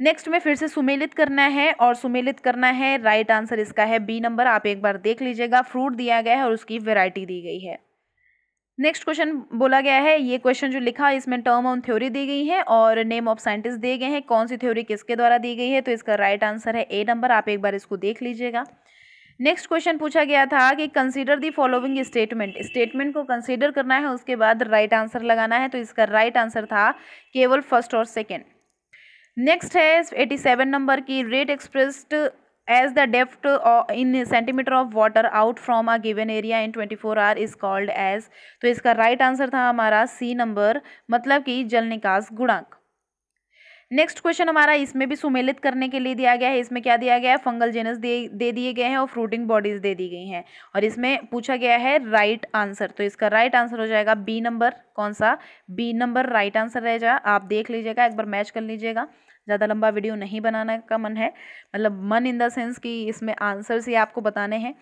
नेक्स्ट में फिर से सुमेलित करना है और सुमेलित करना है राइट आंसर इसका है बी नंबर आप एक बार देख लीजिएगा फ्रूट दिया गया है और उसकी वेराइटी दी गई है नेक्स्ट क्वेश्चन बोला गया है ये क्वेश्चन जो लिखा है इसमें टर्म ऑन थ्योरी दी गई है और नेम ऑफ साइंटिस्ट दिए गए हैं कौन सी थ्योरी किसके द्वारा दी गई है तो इसका राइट right आंसर है ए नंबर आप एक बार इसको देख लीजिएगा नेक्स्ट क्वेश्चन पूछा गया था कि consider the following statement statement को कंसीडर करना है उसके बाद राइट right आंसर लगाना है तो इसका राइट right आंसर था केवल फर्स्ट और सेकेंड नेक्स्ट है एटी सेवन नंबर की rate expressed as the depth uh, in centimeter of water out from a given area in 24 hour is called as तो इसका right answer था हमारा C number मतलब कि जल निकास गुणांक नेक्स्ट क्वेश्चन हमारा इसमें भी सुमेलित करने के लिए दिया गया है इसमें क्या दिया गया है फंगल जेनस दे दे दिए गए हैं और फ्रूटिंग बॉडीज दे दी गई हैं और इसमें पूछा गया है राइट आंसर तो इसका राइट आंसर हो जाएगा बी नंबर कौन सा बी नंबर राइट आंसर रहेगा आप देख लीजिएगा एक बार मैच कर लीजिएगा ज़्यादा लंबा वीडियो नहीं बनाने का मन है मतलब मन इन द सेंस कि इसमें आंसर्स ही आपको बताने हैं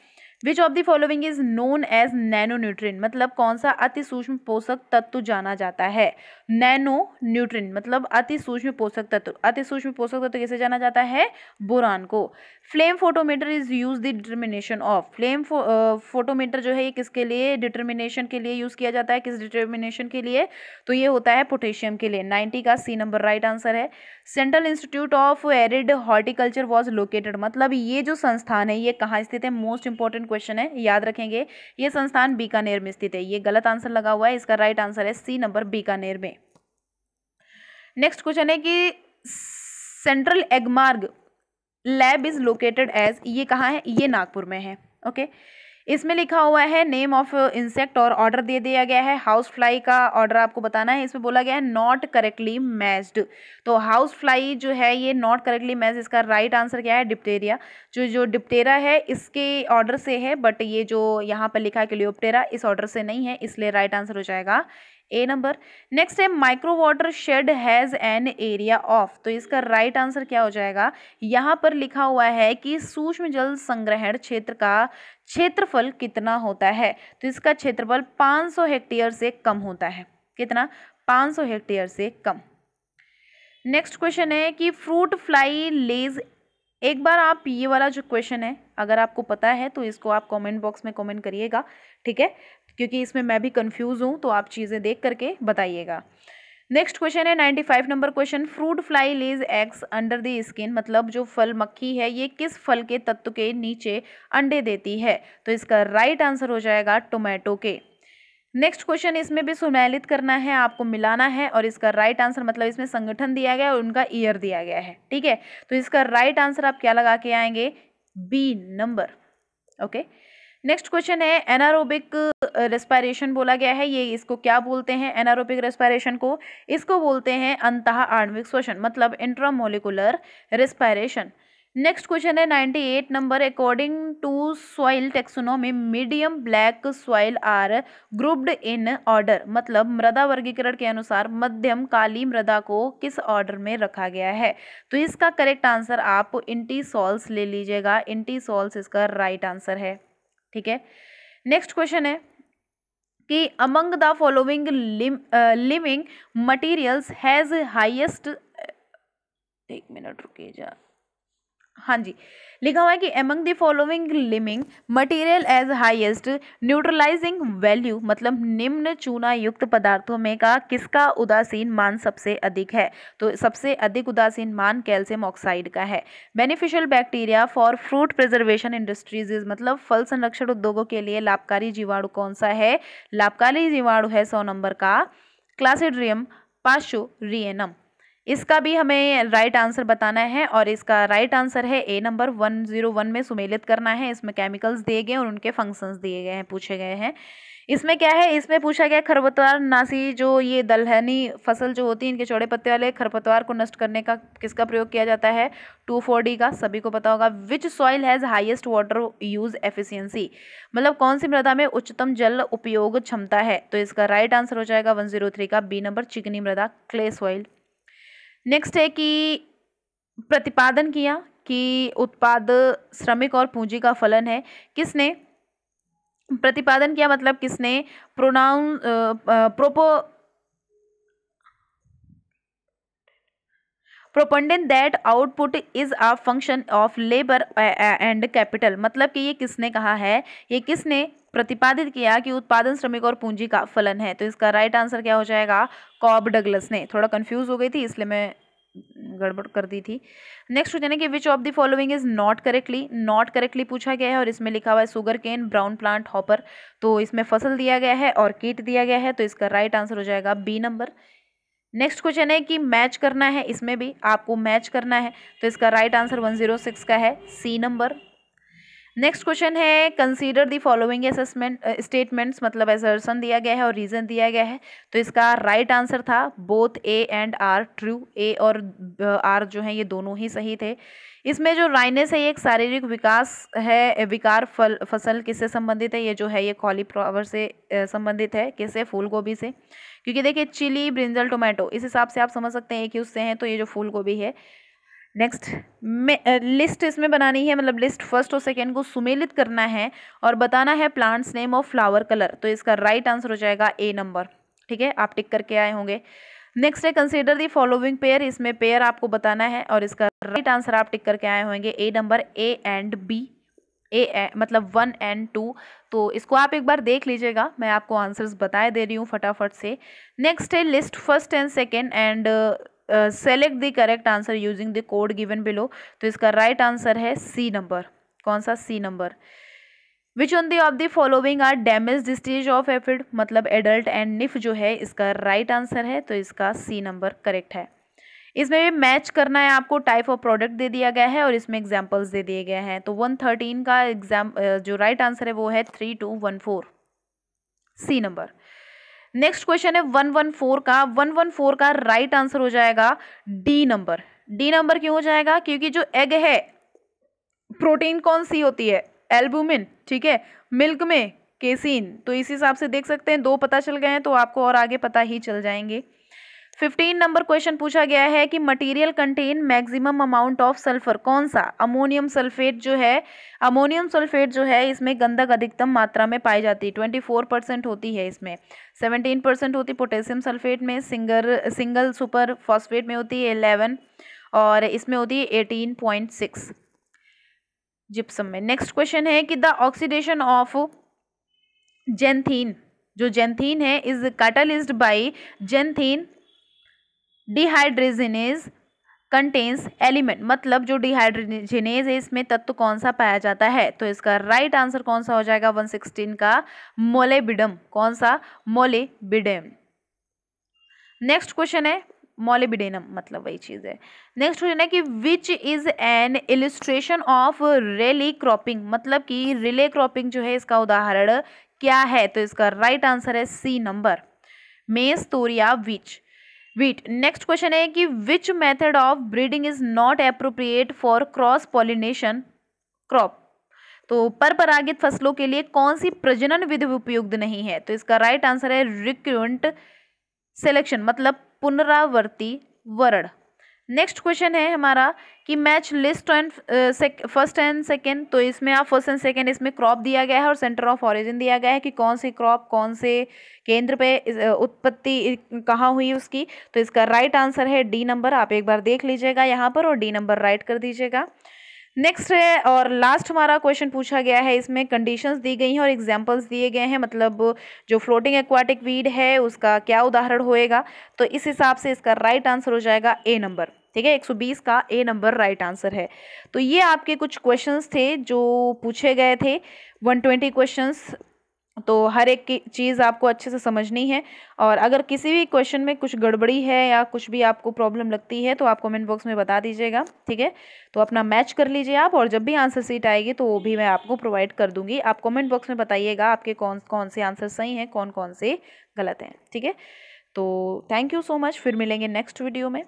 which of the following is known as nano nutrient मतलब कौन सा अति सूक्ष्म पोषक तत्व जाना जाता है नैनो न्यूट्रिन मतलब अति सूक्ष्म पोषक तत्व अति सूक्ष्म पोषक तत्व कैसे जाना जाता है बोरान को flame photometer is use the determination of flame photometer जो है ये किसके लिए डिटर्मिनेशन के लिए यूज किया जाता है किस डिटर्मिनेशन के लिए तो ये होता है पोटेशियम के लिए नाइन्टी का सी नंबर राइट आंसर है central institute of arid horticulture was located मतलब ये जो संस्थान है ये कहाँ स्थित है मोस्ट इंपॉर्टेंट क्वेश्चन है याद रखेंगे ये संस्थान बीकानेर में स्थित है ये गलत आंसर लगा हुआ है इसका राइट आंसर है सी नंबर बीकानेर में नेक्स्ट क्वेश्चन है कि central Agmark lab is located as ये कहाँ है ये नागपुर में है ओके okay? इसमें लिखा हुआ है नेम ऑफ इंसेक्ट और ऑर्डर दे दिया गया है हाउस फ्लाई का ऑर्डर आपको बताना है इसमें बोला गया है नॉट करेक्टली मैच्ड तो हाउस फ्लाई जो है ये नॉट करेक्टली मैच इसका राइट right आंसर क्या है डिप्टेरिया जो जो डिप्टेरा है इसके ऑर्डर से है बट ये जो यहाँ पर लिखा है क्लियोप्टेरा इस ऑर्डर से नहीं है इसलिए राइट right आंसर हो जाएगा ए नंबर नेक्स्ट है micro watershed has an area of तो इसका राइट right आंसर क्या हो जाएगा यहाँ पर लिखा हुआ है कि सूक्ष्म जल संग्रहण क्षेत्र का क्षेत्रफल कितना होता है तो इसका क्षेत्रफल 500 हेक्टेयर से कम होता है कितना 500 हेक्टेयर से कम नेक्स्ट क्वेश्चन है कि फ्रूट फ्लाई लेज एक बार आप ये वाला जो क्वेश्चन है अगर आपको पता है तो इसको आप कमेंट बॉक्स में कमेंट करिएगा ठीक है क्योंकि इसमें मैं भी कंफ्यूज हूँ तो आप चीज़ें देख करके बताइएगा नेक्स्ट क्वेश्चन है ninety five number question fruit fly lays eggs under the skin मतलब जो फल मक्खी है ये किस फल के तत्व के नीचे अंडे देती है तो इसका राइट right आंसर हो जाएगा टोमेटो के नेक्स्ट क्वेश्चन इसमें भी सुमेलित करना है आपको मिलाना है और इसका राइट right आंसर मतलब इसमें संगठन दिया गया है और उनका ईयर दिया गया है ठीक है तो इसका राइट right आंसर आप क्या लगा के आएंगे B number okay okay? Next question है एनारोबिक रेस्पायरेशन uh, बोला गया है ये इसको क्या बोलते हैं एनारोबिक रेस्पायरेशन को इसको बोलते हैं अंतः आणविक श्वसन मतलब इंट्रामोलिकुलर रेस्पायरेशन नेक्स्ट क्वेश्चन है ninety eight number according to soil taxonomy medium black soil are grouped in order मतलब मृदा वर्गीकरण के अनुसार मध्यम काली मृदा को किस ऑर्डर में रखा गया है तो इसका करेक्ट आंसर आप इंटी सॉल्स ले लीजिएगा इंटी सॉल्स इसका राइट right आंसर है ठीक है नेक्स्ट क्वेश्चन है कि among the following living materials has highest एक मिनट रुकिए जा हाँ जी लिखा हुआ है कि among the following liming material as highest neutralising value मतलब निम्न चूना युक्त पदार्थों में का किसका उदासीन मान सबसे अधिक है तो सबसे अधिक उदासीन मान कैल्शियम ऑक्साइड का है beneficial bacteria for fruit preservation industries मतलब फल संरक्षण उद्योगों के लिए लाभकारी जीवाणु कौन सा है लाभकारी जीवाणु है सौ नंबर का क्लासिड्रियम पाशो रियनम इसका भी हमें राइट आंसर बताना है और इसका राइट आंसर है A number one zero one में सुमेलित करना है इसमें केमिकल्स दिए गए और उनके फंक्शंस दिए गए हैं पूछे गए हैं इसमें क्या है इसमें पूछा गया खरपतवार नासी जो ये दलहनी फसल जो होती है इनके चौड़े पत्ते वाले खरपतवार को नष्ट करने का किसका प्रयोग किया जाता है टू फोर डी का सभी को पता होगा which soil has highest water use efficiency मतलब कौन सी मृदा में उच्चतम जल उपयोग क्षमता है तो इसका राइट आंसर हो जाएगा वन जीरो थ्री का बी नंबर चिकनी मृदा क्ले सॉइल नेक्स्ट है कि प्रतिपादन किया कि उत्पाद श्रमिक और पूंजी का फलन है किसने प्रतिपादन किया मतलब किसने प्रोनाउन प्रोपो proponent that output is a function of labour and capital मतलब कि ये किसने कहा है ये किसने प्रतिपादित किया कि उत्पादन श्रमिक और पूंजी का फलन है तो इसका राइट right आंसर क्या हो जाएगा कॉब डगलस ने थोड़ा कन्फ्यूज हो गई थी इसलिए मैं गड़बड़ कर दी थी नेक्स्ट हो जाने कि which of the following is not correctly not correctly पूछा गया है और इसमें लिखा हुआ है sugarcane brown plant hopper तो इसमें फसल दिया गया है और कीट दिया गया है तो इसका राइट right आंसर हो जाएगा बी नंबर नेक्स्ट क्वेश्चन है कि मैच करना है इसमें भी आपको मैच करना है तो इसका राइट आंसर 106 का है सी नंबर नेक्स्ट क्वेश्चन है consider the following assessment statements मतलब एजर्सन दिया गया है और रीज़न दिया गया है तो इसका राइट right आंसर था both A and R true A और आर जो है ये दोनों ही सही थे इसमें जो राइनेस है ये एक शारीरिक विकास है विकार फल फसल किससे संबंधित है ये जो है ये कॉलीफ्लावर से संबंधित है किससे फूल गोभी से क्योंकि देखिए चिली ब्रिंजल टोमेटो इस हिसाब से आप समझ सकते हैं कि उससे हैं तो ये जो फूल गोभी है नेक्स्ट लिस्ट इसमें बनानी है मतलब लिस्ट फर्स्ट और सेकेंड को सुमेलित करना है और बताना है प्लांट्स नेम और फ्लावर कलर तो इसका राइट आंसर हो जाएगा ए नंबर ठीक है आप टिक करके आए होंगे नेक्स्ट है कंसीडर दी फॉलोइंग पेयर इसमें पेयर आपको बताना है और इसका राइट आंसर आप टिक करके आए होंगे A number A and B A मतलब वन एंड टू तो इसको आप एक बार देख लीजिएगा मैं आपको आंसर्स बताए दे रही हूँ फटाफट से नेक्स्ट है list first and second and select the correct answer using the code given below तो इसका राइट right आंसर है सी नंबर कौन सा C number which on the of the following are damage stage of aphid मतलब adult and nymph जो है इसका right right answer है तो इसका सी नंबर करेक्ट है इसमें भी मैच करना है आपको टाइप ऑफ प्रोडक्ट दे दिया गया है और इसमें एग्जाम्पल्स दे दिए गए हैं तो वन थर्टीन का एग्जाम जो राइट आंसर है वो है three two one four C number next question one one one four का वन वन फोर का राइट right आंसर हो जाएगा डी नंबर डी नंबर क्यों हो जाएगा क्योंकि जो एग है प्रोटीन कौन सी होती है एल्बुमिन ठीक है मिल्क में केसिन तो इस हिसाब से देख सकते हैं दो पता चल गए हैं तो आपको और आगे पता ही चल जाएंगे फिफ्टीन नंबर क्वेश्चन पूछा गया है कि material contain maximum amount of sulphur कौन सा अमोनियम सल्फेट जो है अमोनियम सल्फेट जो है इसमें गंधक अधिकतम मात्रा में पाई जाती है ट्वेंटी फोर परसेंट होती है इसमें सेवेंटीन परसेंट होती पोटेशियम सल्फेट में सिंगर सिंगल सुपर फॉस्फेट में होती है एलेवन और इसमें होती है एटीन पॉइंट सिक्स जिप्सम में नेक्स्ट क्वेश्चन है कि द ऑक्सीडेशन ऑफ जेंथीन जो जेंथीन है is catalysed by xanthine dehydrogenase contains element मतलब जो डिहाइड्रेजिनेज है इसमें तत्व कौन सा पाया जाता है तो इसका राइट आंसर कौन सा हो जाएगा वन सिक्सटीन का मोलेबिडम कौन सा मोलेबिडम नेक्स्ट क्वेश्चन है मोलेबिडेनम मतलब वही चीज़ है नेक्स्ट क्वेश्चन है कि which is an illustration of relay cropping मतलब कि रिले क्रॉपिंग जो है इसका उदाहरण क्या है तो इसका राइट right आंसर है सी नंबर मेस तोरिया विच वीट नेक्स्ट क्वेश्चन है कि which method of breeding is not appropriate for cross pollination crop तो पर परागित फसलों के लिए कौन सी प्रजनन विधि उपयुक्त नहीं है तो इसका राइट आंसर है रिक्यूंट सेलेक्शन मतलब पुनरावर्ती वरण नेक्स्ट क्वेश्चन है हमारा कि match list and first and second तो इसमें आप फर्स्ट एंड सेकेंड इसमें क्रॉप दिया गया है और सेंटर ऑफ ऑरिजिन दिया गया है कि कौन सी क्रॉप कौन से केंद्र पे uh, उत्पत्ति कहाँ हुई उसकी तो इसका राइट आंसर है डी नंबर आप एक बार देख लीजिएगा यहाँ पर और डी नंबर राइट कर दीजिएगा नेक्स्ट है और लास्ट हमारा क्वेश्चन पूछा गया है इसमें कंडीशंस दी गई हैं और एग्जांपल्स दिए गए हैं मतलब जो फ्लोटिंग एक्वाटिक वीड है उसका क्या उदाहरण होएगा तो इस हिसाब से इसका राइट आंसर हो जाएगा ए नंबर ठीक है 120 का ए नंबर राइट आंसर है तो ये आपके कुछ क्वेश्चंस थे जो पूछे गए थे 120 क्वेश्चंस तो हर एक की चीज़ आपको अच्छे से समझनी है और अगर किसी भी क्वेश्चन में कुछ गड़बड़ी है या कुछ भी आपको प्रॉब्लम लगती है तो आप कमेंट बॉक्स में बता दीजिएगा ठीक है तो अपना मैच कर लीजिए आप और जब भी आंसर सीट आएगी तो वो भी मैं आपको प्रोवाइड कर दूंगी आप कमेंट बॉक्स में बताइएगा आपके कौन कौन से आंसर सही हैं कौन कौन से गलत हैं ठीक है तो थैंक यू सो मच फिर मिलेंगे नेक्स्ट वीडियो में